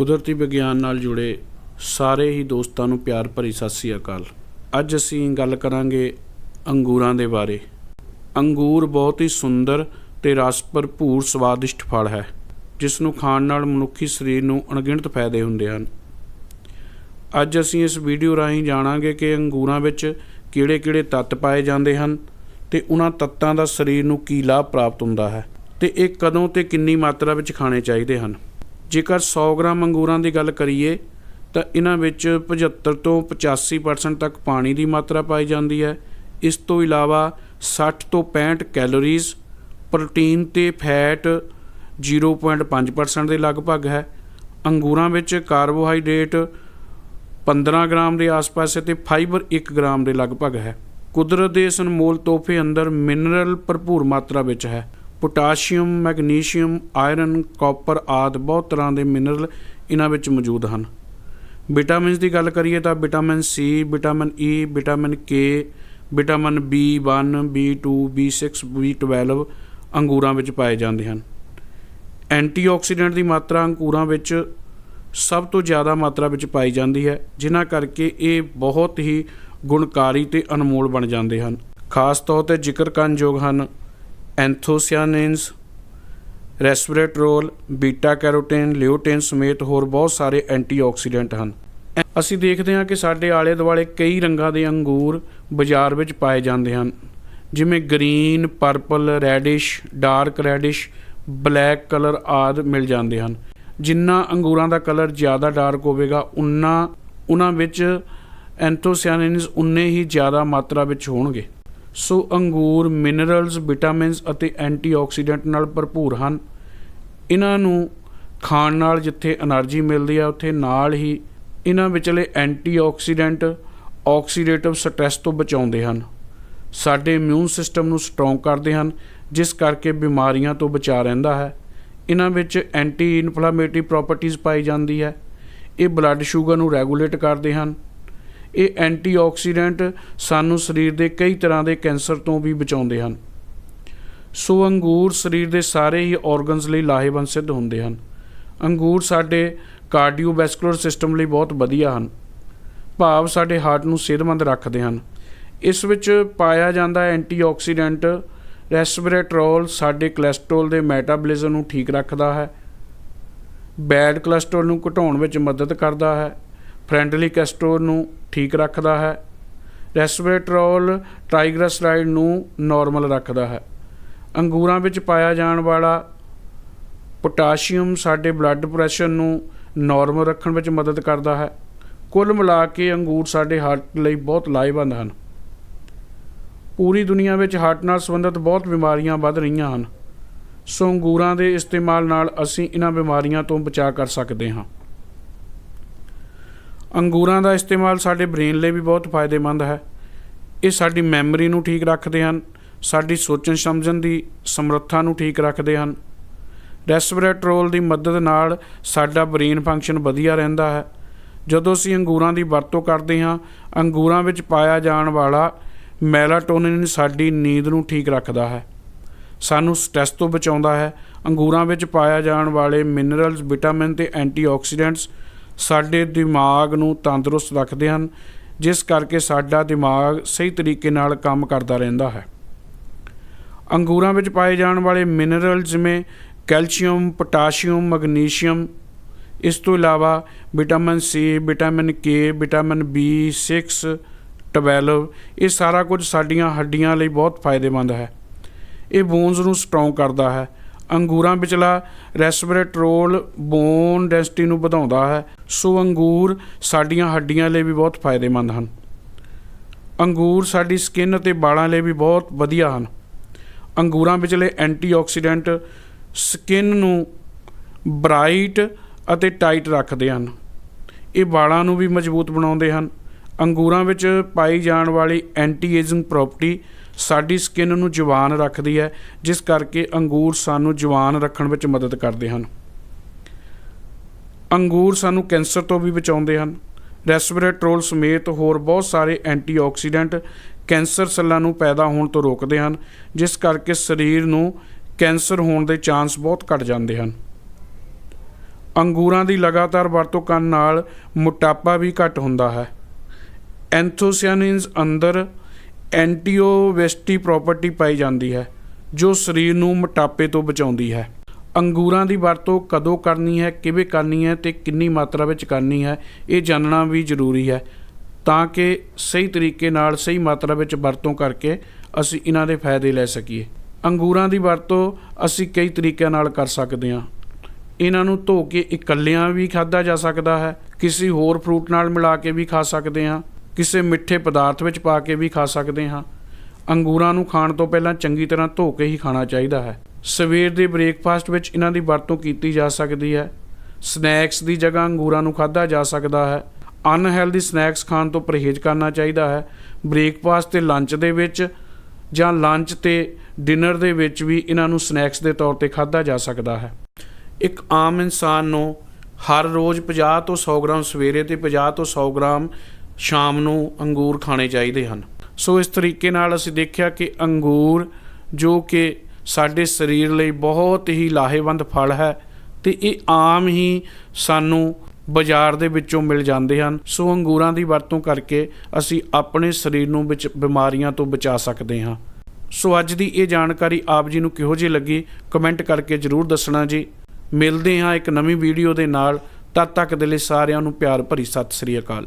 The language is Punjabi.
ਕੁਦਰਤੀ ਵਿਗਿਆਨ ਨਾਲ ਜੁੜੇ ਸਾਰੇ ਹੀ ਦੋਸਤਾਂ ਨੂੰ ਪਿਆਰ ਭਰੀ ਸਤਿ ਸ੍ਰੀ ਅਕਾਲ ਅੱਜ ਅਸੀਂ ਗੱਲ ਕਰਾਂਗੇ ਅੰਗੂਰਾਂ ਦੇ ਬਾਰੇ ਅੰਗੂਰ ਬਹੁਤ ਹੀ ਸੁੰਦਰ ਤੇ ਰਸ ਭਰਪੂਰ ਸਵਾਦਿਸ਼ਟ ਫਲ ਹੈ ਜਿਸ ਨੂੰ ਖਾਣ ਨਾਲ ਮਨੁੱਖੀ ਸਰੀਰ ਨੂੰ ਅਣਗਿਣਤ ਫਾਇਦੇ ਹੁੰਦੇ ਹਨ ਅੱਜ ਅਸੀਂ ਇਸ ਵੀਡੀਓ ਰਾਹੀਂ ਜਾਣਾਂਗੇ ਕਿ ਅੰਗੂਰਾਂ ਵਿੱਚ ਕਿਹੜੇ-ਕਿਹੜੇ ਤੱਤ ਪਾਏ ਜਾਂਦੇ ਹਨ ਤੇ ਉਹਨਾਂ ਤੱਤਾਂ ਦਾ ਸਰੀਰ ਨੂੰ ਕੀ ਲਾਭ ਪ੍ਰਾਪਤ ਹੁੰਦਾ ਹੈ ਤੇ ਇਹ ਕਦੋਂ ਤੇ ਕਿੰਨੀ ਮਾਤਰਾ ਵਿੱਚ ਖਾਣੇ ਚਾਹੀਦੇ ਹਨ ਜੇਕਰ 100 ਗ੍ਰਾਮ ਅੰਗੂਰਾਂ ਦੀ ਗੱਲ ਕਰੀਏ ਤਾਂ ਇਹਨਾਂ ਵਿੱਚ 75 ਤੋਂ 85% ਤੱਕ ਪਾਣੀ ਦੀ ਮਾਤਰਾ ਪਾਈ ਜਾਂਦੀ ਹੈ ਇਸ ਤੋਂ ਇਲਾਵਾ 60 ਤੋਂ 65 ਕੈਲੋਰੀਜ਼ ਪ੍ਰੋਟੀਨ ਤੇ ਫੈਟ 0.5% ਦੇ ਲਗਭਗ ਹੈ ਅੰਗੂਰਾਂ ਵਿੱਚ ਕਾਰਬੋਹਾਈਡਰੇਟ 15 ਗ੍ਰਾਮ ਦੇ ਆਸ-ਪਾਸ ਅਤੇ ਫਾਈਬਰ 1 ਗ੍ਰਾਮ ਦੇ ਲਗਭਗ ਹੈ ਕੁਦਰਤ ਦੇ ਇਸ ਅਨਮੋਲ ਤੋਹਫੇ ਅੰਦਰ ਮਿਨਰਲ ਭਰਪੂਰ ਮਾਤਰਾ ਵਿੱਚ ਹੈ ਪੋਟਾਸ਼ੀਅਮ ਮੈਗਨੀਸ਼ੀਅਮ ਆਇਰਨ ਕਾਪਰ ਆਦਿ ਬਹੁਤ ਤਰ੍ਹਾਂ ਦੇ ਮਿਨਰਲ ਇਹਨਾਂ ਵਿੱਚ ਮੌਜੂਦ ਹਨ ਵਿਟਾਮਿਨਸ ਦੀ ਗੱਲ ਕਰੀਏ ਤਾਂ vitamin C vitamin E vitamin K vitamin B 6 B 12 ਅੰਗੂਰਾਂ ਵਿੱਚ ਪਾਏ ਜਾਂਦੇ ਹਨ ਐਂਟੀਆਕਸੀਡੈਂਟ ਦੀ ਮਾਤਰਾ ਅੰਗੂਰਾਂ ਵਿੱਚ ਸਭ ਤੋਂ ਜ਼ਿਆਦਾ ਮਾਤਰਾ ਵਿੱਚ ਪਾਈ ਜਾਂਦੀ ਹੈ ਜਿਨ੍ਹਾਂ ਕਰਕੇ ਇਹ ਬਹੁਤ ਹੀ ਗੁਣਕਾਰੀ ਤੇ ਅਨਮੋਲ ਬਣ ਜਾਂਦੇ ਹਨ ਖਾਸ ਤੌਰ ਤੇ ਜ਼ਿਕਰ ਕਰਨਯੋਗ ਹਨ ਐਂਥੋਸਿਆਨਿਨਸ ਰੈਸਵਰੇਟਰੋਲ ਬੀਟਾ ਕੈਰੋਟਿਨ ਲਿਊਟਿਨ ਸਮੇਤ ਹੋਰ ਬਹੁਤ ਸਾਰੇ ਐਂਟੀਆਕਸੀਡੈਂਟ ਹਨ ਅਸੀਂ ਦੇਖਦੇ ਹਾਂ ਕਿ ਸਾਡੇ ਆਲੇ ਦੁਆਲੇ ਕਈ ਰੰਗਾਂ ਦੇ ਅੰਗੂਰ ਬਾਜ਼ਾਰ ਵਿੱਚ ਪਾਏ ਜਾਂਦੇ ਹਨ ਜਿਵੇਂ green purple reddish dark reddish black colour ਆਦਿ ਮਿਲ ਜਾਂਦੇ ਹਨ ਜਿੰਨਾ ਅੰਗੂਰਾਂ ਦਾ ਕਲਰ ਜ਼ਿਆਦਾ ਡਾਰਕ ਹੋਵੇਗਾ ਉਨਾ ਉਹਨਾਂ ਵਿੱਚ ਐਂਥੋਸਿਆਨਿਨਸ ਉਨੇ ਹੀ ਜ਼ਿਆਦਾ ਮਾਤਰਾ ਵਿੱਚ ਹੋਣਗੇ ਸੋ ਅੰਗੂਰ ਮਿਨਰਲਸ ਵਿਟਾਮਿਨਸ ਅਤੇ ਐਂਟੀਆਕਸੀਡੈਂਟ ਨਾਲ ਭਰਪੂਰ ਹਨ ਇਹਨਾਂ ਨੂੰ ਖਾਣ ਨਾਲ ਜਿੱਥੇ એનર્ਜੀ ਮਿਲਦੀ ਆ ਉੱਥੇ ਨਾਲ ਹੀ ਇਹਨਾਂ ਵਿਚਲੇ ਐਂਟੀਆਕਸੀਡੈਂਟ ਆਕਸੀਡੇਟਿਵ ਸਟ੍ਰੈਸ ਤੋਂ ਬਚਾਉਂਦੇ ਹਨ ਸਾਡੇ ਇਮਿਊਨ ਸਿਸਟਮ ਨੂੰ ਸਟਰੋਂਗ ਕਰਦੇ ਹਨ ਜਿਸ ਕਰਕੇ ਬਿਮਾਰੀਆਂ ਤੋਂ ਬਚਾ ਰਹਿੰਦਾ ਹੈ ਇਹਨਾਂ ਵਿੱਚ ਐਂਟੀ ਇਨਫਲੇਮੇਟਰੀ ਪ੍ਰੋਪਰਟੀਆਂ ਪਾਈ ਜਾਂਦੀ ਹੈ ਇਹ ਬਲੱਡ ਸ਼ੂਗਰ ਨੂੰ ਰੈਗੂਲੇਟ ਕਰਦੇ ਹਨ ਇਹ ਐਂਟੀਆਕਸੀਡੈਂਟ ਸਾਨੂੰ ਸਰੀਰ ਦੇ ਕਈ ਤਰ੍ਹਾਂ ਦੇ ਕੈਂਸਰ ਤੋਂ ਵੀ ਬਚਾਉਂਦੇ ਹਨ ਸੋ ਅੰਗੂਰ ਸਰੀਰ ਦੇ ਸਾਰੇ ਹੀ ਆਰਗਨਸ ਲਈ ਲਾਹੇਵੰਦ ਸਿੱਧ ਹੁੰਦੇ ਹਨ ਅੰਗੂਰ ਸਾਡੇ ਕਾਰਡੀਓਵੈਸਕੂਲਰ ਸਿਸਟਮ ਲਈ ਬਹੁਤ ਵਧੀਆ ਹਨ ਭਾਵ ਸਾਡੇ ਹਾਰਟ ਨੂੰ ਸਿਹਤਮੰਦ ਰੱਖਦੇ ਹਨ ਇਸ ਵਿੱਚ ਪਾਇਆ ਜਾਂਦਾ ਐਂਟੀਆਕਸੀਡੈਂਟ ਰੈਸਪੀਰੇਟਰੋਲ ਸਾਡੇ ਕੋਲੇਸਟ੍ਰੋਲ ਦੇ ਮੈਟਾਬੋਲਿਜ਼ਮ ਨੂੰ ਠੀਕ ਰੱਖਦਾ ਹੈ ਬੈਡ ਕੋਲੇਸਟ੍ਰੋਲ ਨੂੰ ਘਟਾਉਣ ਵਿੱਚ ਮਦਦ ਕਰਦਾ ਹੈ ਫ੍ਰੈਂਡਲੀ ਕੈਸਟੋਰ ਨੂੰ ਠੀਕ ਰੱਖਦਾ ਹੈ ਰੈਸਵੇਟਰੋਲ ਟ੍ਰਾਈਗਲਿਸਰਾਈਡ ਨੂੰ ਨਾਰਮਲ ਰੱਖਦਾ ਹੈ ਅੰਗੂਰਾਂ ਵਿੱਚ ਪਾਇਆ ਜਾਣ ਵਾਲਾ ਪੋਟਾਸ਼ੀਅਮ ਸਾਡੇ ਬਲੱਡ ਪ੍ਰੈਸ਼ਰ ਨੂੰ ਨਾਰਮਲ ਰੱਖਣ ਵਿੱਚ ਮਦਦ ਕਰਦਾ ਹੈ ਕੁੱਲ ਮਿਲਾ ਕੇ ਅੰਗੂਰ ਸਾਡੇ ਹਾਰਟ ਲਈ ਬਹੁਤ ਲਾਹੇਵੰਦ ਹਨ ਪੂਰੀ ਦੁਨੀਆ ਵਿੱਚ ਹਾਰਟ ਨਾਲ ਸੰਬੰਧਿਤ ਬਹੁਤ ਬਿਮਾਰੀਆਂ ਵੱਧ ਰਹੀਆਂ ਹਨ ਸੋ ਅੰਗੂਰਾਂ ਦੇ ਇਸਤੇਮਾਲ ਨਾਲ ਅਸੀਂ ਇਹਨਾਂ ਬਿਮਾਰੀਆਂ ਤੋਂ ਬਚਾਅ ਕਰ ਸਕਦੇ ਹਾਂ ਅੰਗੂਰਾਂ ਦਾ ਇਸਤੇਮਾਲ ਸਾਡੇ ਬ੍ਰੇਨ ਲਈ ਵੀ ਬਹੁਤ ਫਾਇਦੇਮੰਦ ਹੈ ਇਹ ਸਾਡੀ ਮੈਮਰੀ ਨੂੰ ਠੀਕ ਰੱਖਦੇ ਹਨ ਸਾਡੀ ਸੋਚਣ ਸਮਝਣ ਦੀ ਸਮਰੱਥਾ ਨੂੰ ਠੀਕ ਰੱਖਦੇ ਹਨ ਰੈਸਪੀਰੇਟਰੋਲ ਦੀ ਮਦਦ ਨਾਲ ਸਾਡਾ ਬ੍ਰੇਨ ਫੰਕਸ਼ਨ ਵਧੀਆ ਰਹਿੰਦਾ ਹੈ ਜਦੋਂ ਅਸੀਂ ਅੰਗੂਰਾਂ ਦੀ ਵਰਤੋਂ ਕਰਦੇ ਹਾਂ ਅੰਗੂਰਾਂ ਵਿੱਚ ਪਾਇਆ ਜਾਣ ਵਾਲਾ ਮੈਲਾਟੋਨਿਨ ਸਾਡੀ ਨੀਂਦ ਨੂੰ ਠੀਕ ਰੱਖਦਾ ਹੈ ਸਾਨੂੰ ਸਟ੍ਰੈਸ ਤੋਂ ਬਚਾਉਂਦਾ ਹੈ ਅੰਗੂਰਾਂ ਵਿੱਚ ਪਾਇਆ ਜਾਣ ਵਾਲੇ ਮਿਨਰਲਸ ਵਿਟਾਮਿਨ ਤੇ ਐਂਟੀਆਕਸੀਡੈਂਟਸ ਸਾਡੇ ਦਿਮਾਗ ਨੂੰ ਤੰਦਰੁਸਤ ਰੱਖਦੇ ਹਨ ਜਿਸ ਕਰਕੇ ਸਾਡਾ ਦਿਮਾਗ ਸਹੀ ਤਰੀਕੇ ਨਾਲ ਕੰਮ ਕਰਦਾ ਰਹਿੰਦਾ ਹੈ ਅੰਗੂਰਾਂ ਵਿੱਚ ਪਾਏ ਜਾਣ ਵਾਲੇ ਮਿਨਰਲ ਜਿਵੇਂ ਕੈਲਸ਼ੀਅਮ ਪੋਟਾਸ਼ੀਅਮ ਮੈਗਨੀਸ਼ੀਅਮ ਇਸ ਤੋਂ ਇਲਾਵਾ vitamin C vitamin K vitamin B 6 12 ਇਹ ਸਾਰਾ ਕੁਝ ਸਾਡੀਆਂ ਹੱਡੀਆਂ ਲਈ ਬਹੁਤ ਫਾਇਦੇਮੰਦ ਹੈ ਇਹ ਬੋਨਸ ਨੂੰ ਸਟਰੋਂਗ ਕਰਦਾ ਹੈ ਅੰਗੂਰਾਂ ਵਿਚਲਾ ਰੋਲ ਬੋਨ ਡੈਂਸਿਟੀ ਨੂੰ ਵਧਾਉਂਦਾ ਹੈ ਸੋ ਅੰਗੂਰ ਸਾਡੀਆਂ ਹੱਡੀਆਂ ਲਈ ਵੀ ਬਹੁਤ ਫਾਇਦੇਮੰਦ ਹਨ ਅੰਗੂਰ ਸਾਡੀ ਸਕਿਨ ਅਤੇ ਵਾਲਾਂ ਲਈ ਵੀ ਬਹੁਤ ਵਧੀਆ ਹਨ ਅੰਗੂਰਾਂ ਵਿੱਚਲੇ ਐਂਟੀਆਕਸੀਡੈਂਟ ਸਕਿਨ ਨੂੰ ਬ੍ਰਾਈਟ ਅਤੇ ਟਾਈਟ ਰੱਖਦੇ ਹਨ ਇਹ ਵਾਲਾਂ ਨੂੰ ਵੀ ਮਜ਼ਬੂਤ ਬਣਾਉਂਦੇ ਹਨ ਅੰਗੂਰਾਂ ਵਿੱਚ ਪਾਈ ਜਾਣ ਵਾਲੀ ਐਂਟੀ ਏਜਿੰਗ ਪ੍ਰਾਪਰਟੀ ਸਾਡੀ ਸਕਿਨ ਨੂੰ ਜਵਾਨ ਰੱਖਦੀ ਹੈ ਜਿਸ ਕਰਕੇ ਅੰਗੂਰ ਸਾਨੂੰ ਜਵਾਨ ਰੱਖਣ ਵਿੱਚ ਮਦਦ ਕਰਦੇ ਹਨ ਅੰਗੂਰ ਸਾਨੂੰ ਕੈਂਸਰ ਤੋਂ ਵੀ ਬਚਾਉਂਦੇ ਹਨ ਰੈਸਵਰੇਟਰੋਲ ਸਮੇਤ ਹੋਰ ਬਹੁਤ ਸਾਰੇ ਐਂਟੀਆਕਸੀਡੈਂਟ ਕੈਂਸਰ ਸੈੱਲਾਂ ਨੂੰ ਪੈਦਾ ਹੋਣ ਤੋਂ ਰੋਕਦੇ ਹਨ ਜਿਸ ਕਰਕੇ ਸਰੀਰ ਨੂੰ ਕੈਂਸਰ ਹੋਣ ਦੇ ਚਾਂਸ ਬਹੁਤ ਘਟ ਜਾਂਦੇ ਹਨ ਅੰਗੂਰਾਂ ਦੀ ਲਗਾਤਾਰ ਵਰਤੋਂ ਕਰਨ ਨਾਲ ਮੋਟਾਪਾ ਵੀ ਘਟ ਹੁੰਦਾ ਹੈ ਐਂਥੋਸਿਆਨਿਨਸ ਅੰਦਰ ਐਂਟੀਓਵੈਸਟੀ ਪ੍ਰਾਪਰਟੀ ਪਾਈ ਜਾਂਦੀ ਹੈ ਜੋ ਸਰੀਰ ਨੂੰ ਮੋਟਾਪੇ ਤੋਂ ਬਚਾਉਂਦੀ ਹੈ ਅੰਗੂਰਾਂ ਦੀ ਵਰਤੋਂ ਕਦੋਂ ਕਰਨੀ ਹੈ ਕਿਵੇਂ ਕਰਨੀ ਹੈ ਤੇ ਕਿੰਨੀ ਮਾਤਰਾ ਵਿੱਚ ਕਰਨੀ ਹੈ ਇਹ ਜਾਣਨਾ ਵੀ ਜ਼ਰੂਰੀ ਹੈ ਤਾਂ ਕਿ ਸਹੀ ਤਰੀਕੇ ਨਾਲ ਸਹੀ ਮਾਤਰਾ ਵਿੱਚ ਵਰਤੋਂ ਕਰਕੇ ਅਸੀਂ ਇਹਨਾਂ ਦੇ ਫਾਇਦੇ ਲੈ ਸਕੀਏ ਅੰਗੂਰਾਂ ਦੀ ਵਰਤੋਂ ਅਸੀਂ ਕਈ ਤਰੀਕਿਆਂ ਨਾਲ ਕਰ ਸਕਦੇ ਹਾਂ ਇਹਨਾਂ ਨੂੰ ਧੋ ਕੇ ਇਕੱਲਿਆਂ ਵੀ ਖਾਧਾ ਜਾ ਸਕਦਾ ਹੈ ਕਿਸੇ ਹੋਰ ਫਰੂਟ ਨਾਲ ਮਿਲਾ ਕੇ ਵੀ ਖਾ ਸਕਦੇ ਹਾਂ ਕਿਸੇ ਮਿੱਠੇ ਪਦਾਰਥ ਵਿੱਚ ਪਾ ਕੇ ਵੀ ਖਾ ਸਕਦੇ ਹਾਂ ਅੰਗੂਰਾਂ ਨੂੰ ਖਾਣ ਤੋਂ ਪਹਿਲਾਂ ਚੰਗੀ ਤਰ੍ਹਾਂ ਧੋ ਕੇ ਹੀ ਖਾਣਾ ਚਾਹੀਦਾ ਹੈ ਸਵੇਰ ਦੇ ਬ੍ਰੇਕਫਾਸਟ ਵਿੱਚ ਇਹਨਾਂ ਦੀ ਵਰਤੋਂ ਕੀਤੀ ਜਾ ਸਕਦੀ ਹੈ ਸਨੈਕਸ ਦੀ ਜਗ੍ਹਾ ਅੰਗੂਰਾਂ ਨੂੰ ਖਾਧਾ ਜਾ ਸਕਦਾ ਹੈ ਅਨਹੈਲਦੀ ਸਨੈਕਸ ਖਾਣ ਤੋਂ ਪਰਹੇਜ਼ ਕਰਨਾ ਚਾਹੀਦਾ ਹੈ ਬ੍ਰੇਕਫਾਸਟ ਤੇ ਲੰਚ ਦੇ ਵਿੱਚ ਜਾਂ ਲੰਚ ਤੇ ਡਿਨਰ ਦੇ ਵਿੱਚ ਵੀ ਇਹਨਾਂ ਨੂੰ ਸਨੈਕਸ ਦੇ ਤੌਰ ਤੇ ਖਾਧਾ ਜਾ ਸਕਦਾ ਹੈ ਇੱਕ ਆਮ ਇਨਸਾਨ ਨੂੰ ਹਰ ਰੋਜ਼ 50 ਤੋਂ 100 ਗ੍ਰਾਮ ਸਵੇਰੇ ਤੇ 50 ਤੋਂ 100 ਗ੍ਰਾਮ ਸ਼ਾਮ ਨੂੰ ਅੰਗੂਰ ਖਾਣੇ ਚਾਹੀਦੇ ਹਨ ਸੋ ਇਸ ਤਰੀਕੇ ਨਾਲ ਅਸੀਂ ਦੇਖਿਆ ਕਿ ਅੰਗੂਰ ਜੋ ਕਿ ਸਾਡੇ ਸਰੀਰ ਲਈ ਬਹੁਤ ਹੀ ਲਾਹੇਵੰਦ ਫਲ ਹੈ ਤੇ ਇਹ ਆਮ ਹੀ ਸਾਨੂੰ ਬਾਜ਼ਾਰ ਦੇ ਵਿੱਚੋਂ ਮਿਲ ਜਾਂਦੇ ਹਨ ਸੋ ਅੰਗੂਰਾਂ ਦੀ ਵਰਤੋਂ ਕਰਕੇ ਅਸੀਂ ਆਪਣੇ ਸਰੀਰ ਨੂੰ ਵਿੱਚ ਬਿਮਾਰੀਆਂ ਤੋਂ ਬਚਾ ਸਕਦੇ ਹਾਂ ਸੋ ਅੱਜ ਦੀ ਇਹ ਜਾਣਕਾਰੀ ਆਪ ਜੀ ਨੂੰ ਕਿਹੋ ਜਿਹੀ ਲੱਗੀ ਕਮੈਂਟ ਕਰਕੇ ਜਰੂਰ ਦੱਸਣਾ ਜੀ ਮਿਲਦੇ ਹਾਂ ਇੱਕ ਨਵੀਂ ਵੀਡੀਓ ਦੇ ਨਾਲ ਤਦ ਤੱਕ ਦੇ ਲਈ ਸਾਰਿਆਂ ਨੂੰ ਪਿਆਰ ਭਰੀ ਸਤਿ ਸ੍ਰੀ ਅਕਾਲ